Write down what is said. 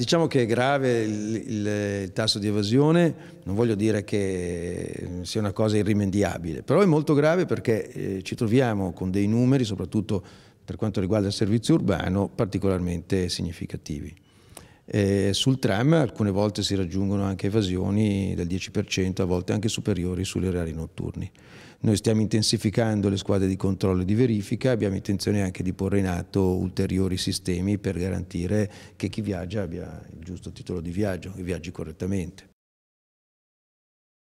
diciamo che è grave il, il, tasso di evasione, non voglio dire che sia una cosa irrimediabile, però è molto grave perché eh, ci troviamo con dei numeri, soprattutto per quanto riguarda il servizio urbano, particolarmente significativi. Eh, sul tram alcune volte si raggiungono anche evasioni del 10%, a volte anche superiori sugli orari notturni. Noi stiamo intensificando le squadre di controllo e di verifica, abbiamo intenzione anche di porre in atto ulteriori sistemi per garantire che chi viaggia abbia il giusto titolo di viaggio, che viaggi correttamente.